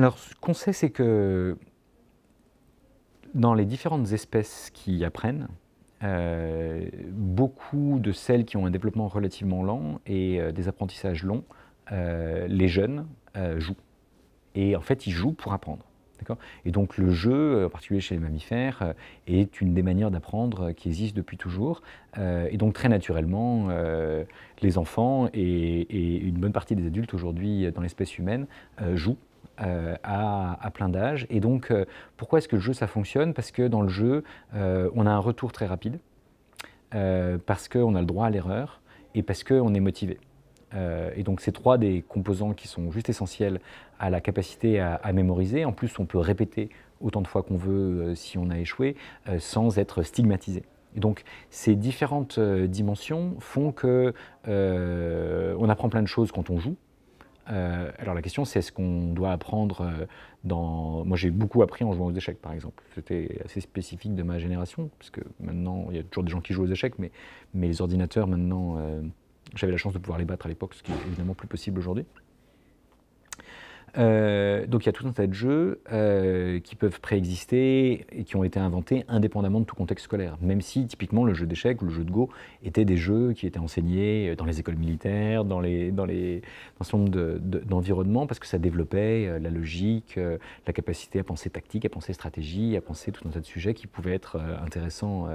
Alors, ce qu'on sait, c'est que dans les différentes espèces qui apprennent, euh, beaucoup de celles qui ont un développement relativement lent et euh, des apprentissages longs, euh, les jeunes jouent. Et en fait, ils jouent pour apprendre. Et donc le jeu, en particulier chez les mammifères, est une des manières d'apprendre qui existe depuis toujours. et donc très naturellement, les enfants et une bonne partie des adultes aujourd'hui dans l'espèce humaine jouent euh, à, plein d'âge. Et donc, euh, pourquoi est-ce que le jeu, ça fonctionne Parce que dans le jeu, euh, on a un retour très rapide, parce qu'on a le droit à l'erreur et parce qu'on est motivé. et donc, c'est trois des composants qui sont juste essentiels à la capacité à, mémoriser. En plus, on peut répéter autant de fois qu'on veut si on a échoué, sans être stigmatisé. Et donc ces différentes dimensions font que on apprend plein de choses quand on joue, euh, alors la question, c'est est-ce qu'on doit apprendre euh, dans... Moi, j'ai beaucoup appris en jouant aux échecs, par exemple. C'était assez spécifique de ma génération, puisque maintenant, il y a toujours des gens qui jouent aux échecs, mais, mais les ordinateurs, maintenant, euh, j'avais la chance de pouvoir les battre à l'époque, ce qui est évidemment plus possible aujourd'hui. Euh, donc il y a tout un tas de jeux euh, qui peuvent préexister et qui ont été inventés indépendamment de tout contexte scolaire, même si typiquement le jeu d'échecs ou le jeu de Go étaient des jeux qui étaient enseignés euh, dans les écoles militaires, dans, les, dans, les, dans ce nombre d'environnements, parce que ça développait la logique, la capacité à penser tactique, à penser stratégie, à penser tout un tas de sujets qui pouvaient être intéressants,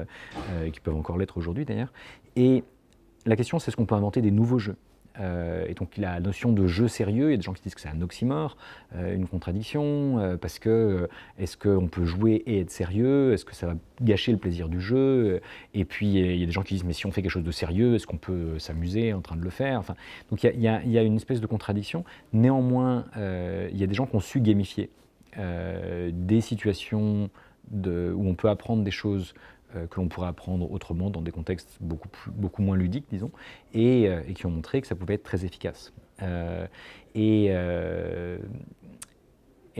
et qui peuvent encore l'être aujourd'hui d'ailleurs. Et la question c'est est ce qu'on peut inventer des nouveaux jeux euh, et donc la notion de jeu sérieux, il y a des gens qui disent que c'est un oxymore, euh, une contradiction, euh, parce que est-ce qu'on peut jouer et être sérieux Est-ce que ça va gâcher le plaisir du jeu Et puis il y a des gens qui disent mais si on fait quelque chose de sérieux, est-ce qu'on peut s'amuser en train de le faire enfin, Donc il y, a une espèce de contradiction. Néanmoins, il y a des gens qui ont su gamifier des situations où on peut apprendre des choses euh, que l'on pourrait apprendre autrement dans des contextes beaucoup, beaucoup moins ludiques, disons, euh, et, qui ont montré que ça pouvait être très efficace. Euh, et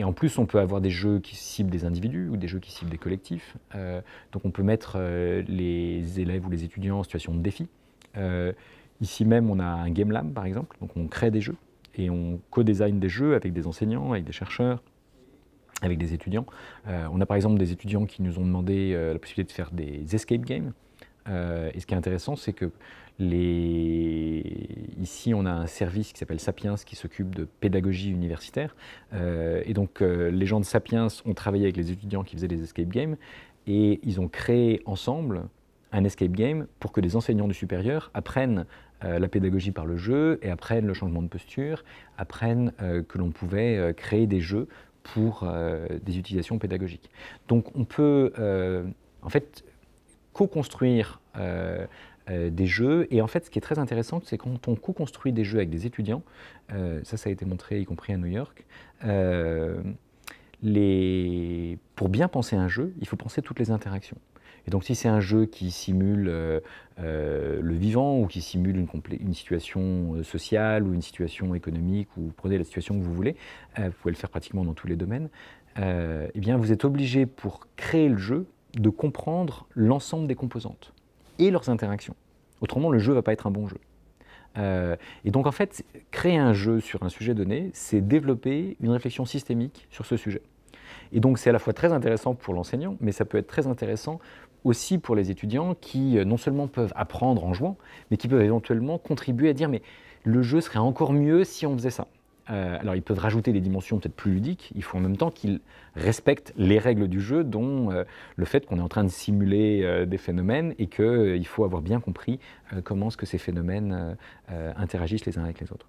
en plus, on peut avoir des jeux qui ciblent des individus ou des jeux qui ciblent des collectifs. donc on peut mettre les élèves ou les étudiants en situation de défi. ici même, on a un Game Lab, par exemple. Donc on crée des jeux et on co-design des jeux avec des enseignants, avec des chercheurs, avec des étudiants. Euh, on a par exemple des étudiants qui nous ont demandé euh, la possibilité de faire des escape games. Euh, et ce qui est intéressant, c'est que les... ici, on a un service qui s'appelle Sapiens qui s'occupe de pédagogie universitaire. et donc, les gens de Sapiens ont travaillé avec les étudiants qui faisaient des escape games et ils ont créé ensemble un escape game pour que les enseignants du supérieur apprennent la pédagogie par le jeu et apprennent le changement de posture, apprennent que l'on pouvait créer des jeux pour euh, des utilisations pédagogiques. Donc on peut euh, en fait co-construire euh, des jeux et en fait ce qui est très intéressant c'est quand on co-construit des jeux avec des étudiants, ça ça a été montré y compris à New York, pour bien penser un jeu il faut penser toutes les interactions. Et donc si c'est un jeu qui simule euh, euh, le vivant ou qui simule une, situation euh, sociale ou une situation économique, ou prenez la situation que vous voulez, vous pouvez le faire pratiquement dans tous les domaines, eh bien vous êtes obligé pour créer le jeu de comprendre l'ensemble des composantes et leurs interactions. Autrement, le jeu ne va pas être un bon jeu. et donc en fait, créer un jeu sur un sujet donné, c'est développer une réflexion systémique sur ce sujet. Et donc c'est à la fois très intéressant pour l'enseignant, mais ça peut être très intéressant aussi pour les étudiants qui euh, non seulement peuvent apprendre en jouant, mais qui peuvent éventuellement contribuer à dire mais le jeu serait encore mieux si on faisait ça. Euh, alors ils peuvent rajouter des dimensions peut-être plus ludiques, il faut en même temps qu'ils respectent les règles du jeu, dont euh, le fait qu'on est en train de simuler des phénomènes et qu'il faut avoir bien compris comment ce que ces phénomènes interagissent les uns avec les autres.